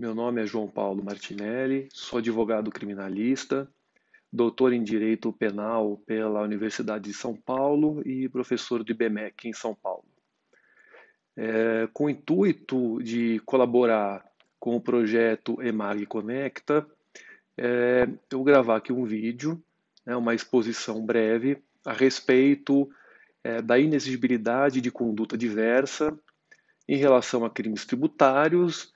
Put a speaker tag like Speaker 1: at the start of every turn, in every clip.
Speaker 1: Meu nome é João Paulo Martinelli, sou advogado criminalista, doutor em Direito Penal pela Universidade de São Paulo e professor do IBMEC em São Paulo. É, com o intuito de colaborar com o projeto EMAG Conecta, é, eu gravar aqui um vídeo, né, uma exposição breve, a respeito é, da inexigibilidade de conduta diversa em relação a crimes tributários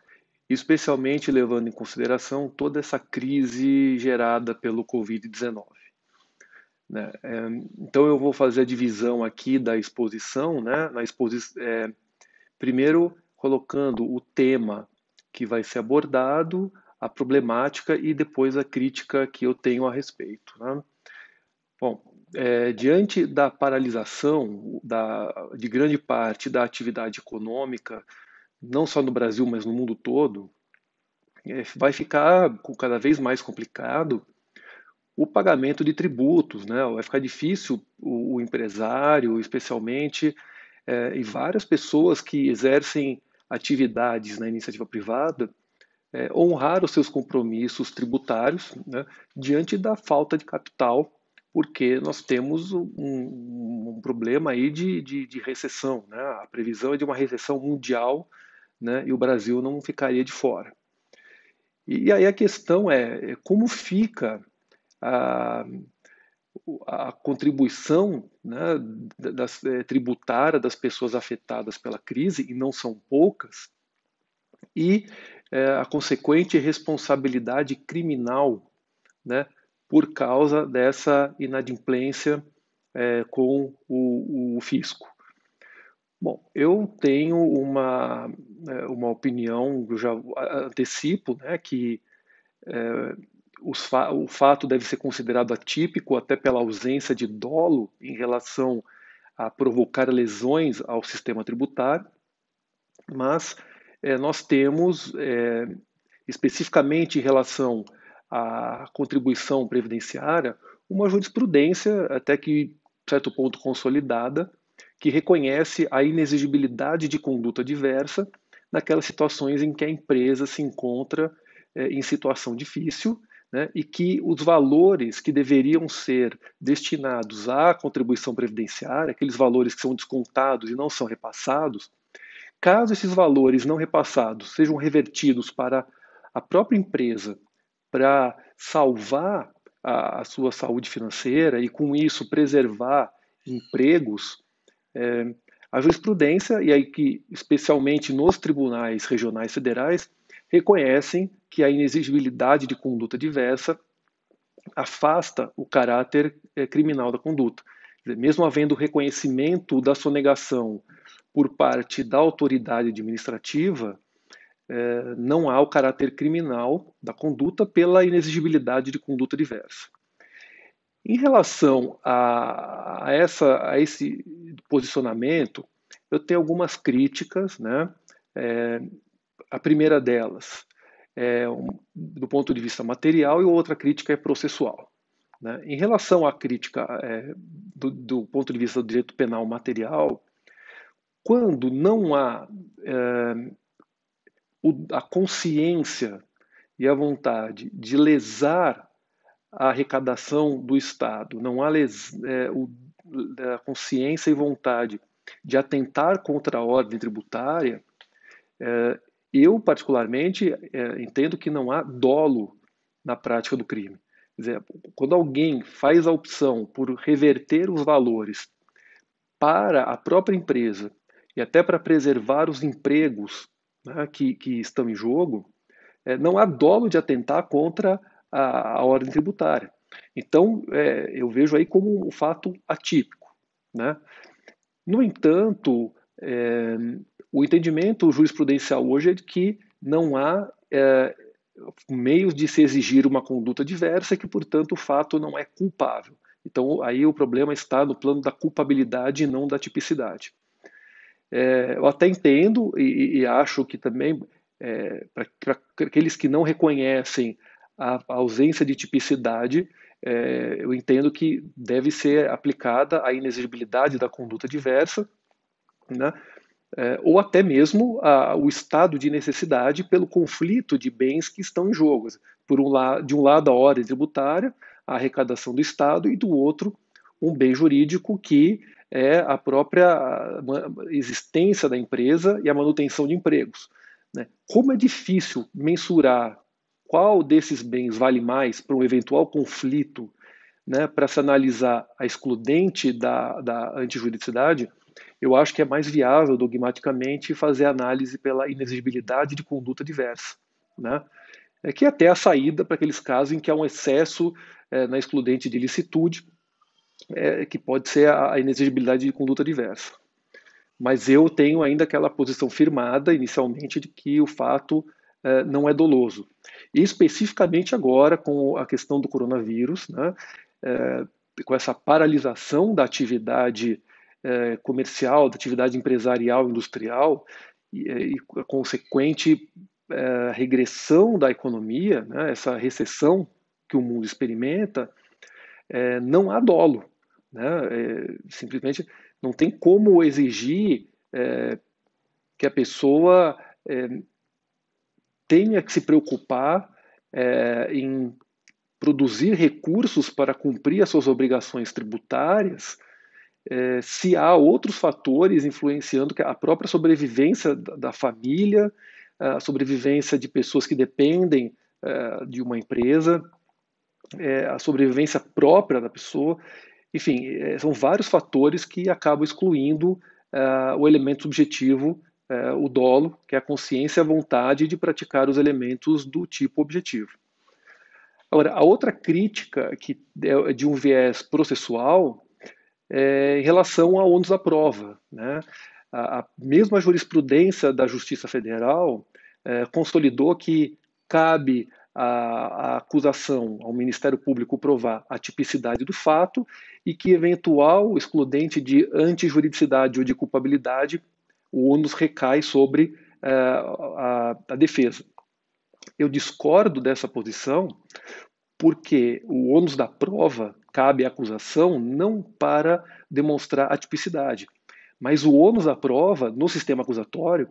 Speaker 1: especialmente levando em consideração toda essa crise gerada pelo Covid-19. Né? É, então, eu vou fazer a divisão aqui da exposição, né? Na exposi é, primeiro colocando o tema que vai ser abordado, a problemática e depois a crítica que eu tenho a respeito. Né? Bom, é, diante da paralisação da, de grande parte da atividade econômica não só no Brasil, mas no mundo todo, é, vai ficar cada vez mais complicado o pagamento de tributos, né? Vai ficar difícil o, o empresário, especialmente, é, e várias pessoas que exercem atividades na iniciativa privada é, honrar os seus compromissos tributários né, diante da falta de capital, porque nós temos um, um problema aí de, de, de recessão. Né? A previsão é de uma recessão mundial né, e o Brasil não ficaria de fora. E, e aí a questão é, é como fica a, a contribuição né, das, é, tributária das pessoas afetadas pela crise, e não são poucas, e é, a consequente responsabilidade criminal né, por causa dessa inadimplência é, com o, o fisco. Bom, eu tenho uma, é, uma opinião, eu já antecipo, né, que é, fa o fato deve ser considerado atípico até pela ausência de dolo em relação a provocar lesões ao sistema tributário, mas é, nós temos, é, especificamente em relação à contribuição previdenciária, uma jurisprudência até que certo ponto consolidada, que reconhece a inexigibilidade de conduta diversa naquelas situações em que a empresa se encontra eh, em situação difícil né, e que os valores que deveriam ser destinados à contribuição previdenciária, aqueles valores que são descontados e não são repassados, caso esses valores não repassados sejam revertidos para a própria empresa para salvar a, a sua saúde financeira e, com isso, preservar empregos, é, a jurisprudência, e aí que especialmente nos tribunais regionais federais, reconhecem que a inexigibilidade de conduta diversa afasta o caráter é, criminal da conduta. mesmo havendo reconhecimento da sonegação por parte da autoridade administrativa, é, não há o caráter criminal da conduta pela inexigibilidade de conduta diversa. Em relação a, a, essa, a esse posicionamento, eu tenho algumas críticas, né? É, a primeira delas é um, do ponto de vista material e outra crítica é processual. Né? Em relação à crítica é, do, do, ponto de vista do direito penal material, quando não há é, o, a consciência e a vontade de lesar a arrecadação do Estado, não há les, é, o, é, a consciência e vontade de atentar contra a ordem tributária, é, eu particularmente é, entendo que não há dolo na prática do crime. Quer dizer, quando alguém faz a opção por reverter os valores para a própria empresa e até para preservar os empregos né, que, que, estão em jogo, é, não há dolo de atentar contra a, a ordem tributária. Então, é, eu vejo aí como um fato atípico. Né? No entanto, é, o entendimento jurisprudencial hoje é de que não há é, meios de se exigir uma conduta diversa e que, portanto, o fato não é culpável. Então, aí o problema está no plano da culpabilidade e não da tipicidade. É, eu até entendo e, e acho que também, é, para aqueles que não reconhecem a, ausência de tipicidade, é, eu entendo que deve ser aplicada a inexigibilidade da conduta diversa, né? É, ou até mesmo a, o estado de necessidade pelo conflito de bens que estão em jogo. Por um la, de um lado, a ordem tributária, a arrecadação do Estado, e do outro, um bem jurídico que é a própria existência da empresa e a manutenção de empregos. Né? Como é difícil mensurar qual desses bens vale mais para um eventual conflito, né, para se analisar a excludente da, da antijuridicidade, eu acho que é mais viável dogmaticamente fazer análise pela inexigibilidade de conduta diversa, né? É que até a saída para aqueles casos em que há um excesso é, na excludente de ilicitude, é, que pode ser a inexigibilidade de conduta diversa. Mas eu tenho ainda aquela posição firmada inicialmente de que o fato é, não é doloso. E especificamente agora, com a questão do coronavírus, né, é, com essa paralisação da atividade é, comercial, da atividade empresarial, industrial, e, a consequente regressão da economia, né, essa recessão que o mundo experimenta, não há dolo. Né, simplesmente não tem como exigir que a pessoa é, tenha que se preocupar é, em produzir recursos para cumprir as suas obrigações tributárias, é, se há outros fatores influenciando a própria sobrevivência da, da família, a sobrevivência de pessoas que dependem é, de uma empresa, é, a sobrevivência própria da pessoa, enfim, é, são vários fatores que acabam excluindo é, o elemento subjetivo é, o dolo, que é a consciência e a vontade de praticar os elementos do tipo objetivo. Agora, a outra crítica que é, é de um viés processual é em relação ao ônus da prova. Né? A, a mesma jurisprudência da Justiça Federal é, consolidou que cabe a, a, acusação ao Ministério Público provar a tipicidade do fato e que eventual excludente de antijuridicidade ou de culpabilidade o ônus recai sobre a, eh, a, a defesa. Eu discordo dessa posição porque o ônus da prova cabe à acusação não para demonstrar a tipicidade, mas o ônus da prova no sistema acusatório,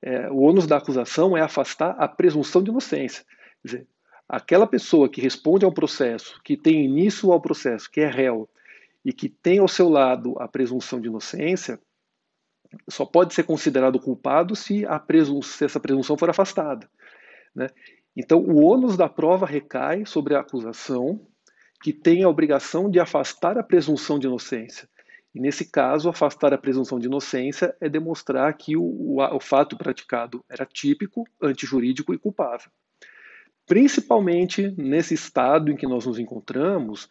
Speaker 1: é, o ônus da acusação é afastar a presunção de inocência. Quer dizer, aquela pessoa que responde ao processo, que tem início ao processo, que é réu e que tem ao seu lado a presunção de inocência, só pode ser considerado culpado se, a se essa presunção for afastada. Né? Então, o ônus da prova recai sobre a acusação, que tem a obrigação de afastar a presunção de inocência. E, nesse caso, afastar a presunção de inocência é demonstrar que o, o, o fato praticado era típico, antijurídico e culpável. Principalmente nesse estado em que nós nos encontramos,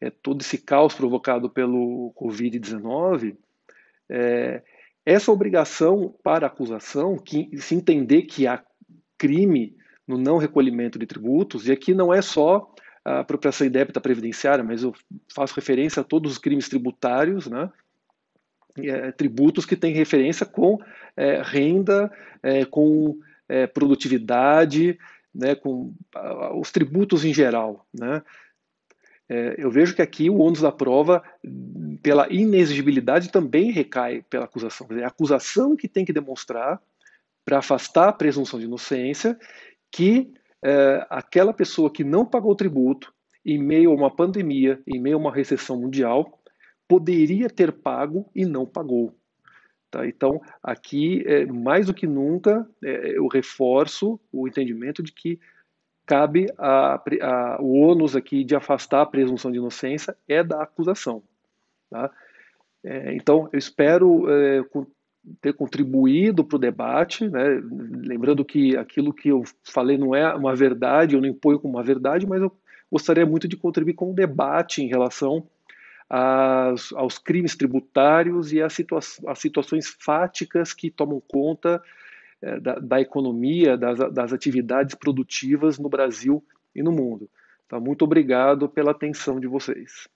Speaker 1: é, todo esse caos provocado pelo Covid-19, é, essa obrigação para a acusação, que se entender que há crime no não recolhimento de tributos, e aqui não é só a apropriação indébita previdenciária, mas eu faço referência a todos os crimes tributários, né? É, tributos que têm referência com é, renda, é, com produtividade, né, com os tributos em geral. Né? É, eu vejo que aqui o ônus da prova, pela inexigibilidade, também recai pela acusação. Dizer, é a acusação que tem que demonstrar, para afastar a presunção de inocência, que é, aquela pessoa que não pagou tributo, em meio a uma pandemia, em meio a uma recessão mundial, poderia ter pago e não pagou. Tá? Então, aqui, é, mais do que nunca, é, eu reforço o entendimento de que cabe a, a, o ônus aqui de afastar a presunção de inocência é da acusação. Tá? É, então, eu espero é, ter contribuído para o debate, né? lembrando que aquilo que eu falei não é uma verdade, eu não imponho como uma verdade, mas eu gostaria muito de contribuir com o um debate em relação às, aos crimes tributários e às, situa às situações fáticas que tomam conta é, da, da, economia, das, das atividades produtivas no Brasil e no mundo. Então, muito obrigado pela atenção de vocês.